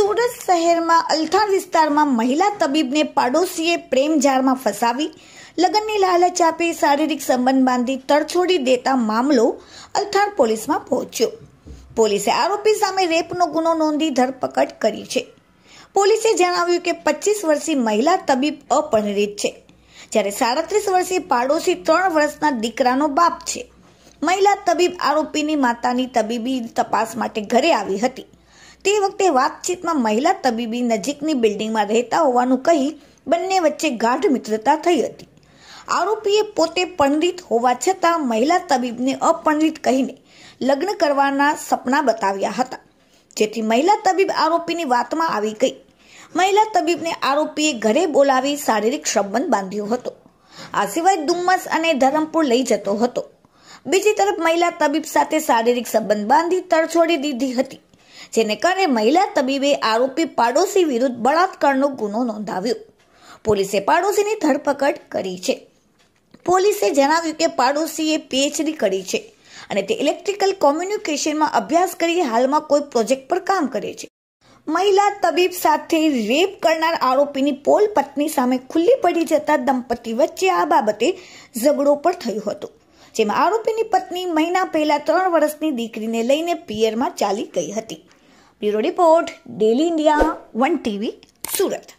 સુરત શહેરમાં અલથાણ વિસ્તારમાં મહિલા તબીબને પાડોશીએ પ્રેમ જાળમાં ફસાવી લગ્નની લાલચ આપી શારીરિક સંબંધ બાંધી તડછોડી દેતા મામલો અલથાણ પોલીસમાં પહોંચ્યો પોલીસે આરોપી સામે રેપનો ગુનો નોંધી ધરપકડ કરી છે પોલીસે જણાવ્યું કે પચીસ વર્ષીય મહિલા તબીબ અપરિણિત છે જ્યારે સાડત્રીસ વર્ષીય પાડોશી ત્રણ વર્ષના દીકરાનો બાપ છે મહિલા તબીબ આરોપીની માતાની તબીબી તપાસ માટે ઘરે આવી હતી તે વખતે વાતચીતમાં મહિલા તબીબી નજીકની બિલ્ડિંગમાં રહેતા હોવાનું કહી બંને વચ્ચે ગાઢ મિત્રતા થઈ હતી આરોપીએ પોતે પંડિત હોવા છતાં મહિલા તબીબને અપંડિત કહીને લગ્ન કરવાના સપના બતાવ્યા હતા જેથી મહિલા તબીબ આરોપીની વાતમાં આવી ગઈ મહિલા તબીબને આરોપીએ ઘરે બોલાવી શારીરિક સંબંધ બાંધ્યો હતો આ સિવાય ડુમ્મસ અને ધરમપુર લઈ જતો હતો બીજી તરફ મહિલા તબીબ સાથે શારીરિક સંબંધ બાંધી તરછોડી દીધી હતી જેને કારણે મહિલા તબીબે આરોપી પાડોશી વિરુદ્ધ બળાત્કારનો ગુનો નોંધાવ્યો પોલીસે પાડોશીની ધરપકડ કરી છે પોલીસે જણાવ્યું કે પાડોશીએ પીએચડી કરી છે અને તે ઇલેક્ટ્રિકલ કોમ્યુનિકેશનમાં અભ્યાસ કરી હાલમાં કોઈ પ્રોજેક્ટ પર કામ કરે છે મહિલા તબીબ સાથે રેપ કરનાર આરોપીની પોલ પત્ની સામે ખુલ્લી પડી જતા દંપતી વચ્ચે આ બાબતે ઝઘડો પણ થયો હતો જેમાં આરોપીની પત્ની મહિના પહેલા ત્રણ વર્ષની દીકરીને લઈને પિયરમાં ચાલી ગઈ હતી bureau report daily India one TV Surat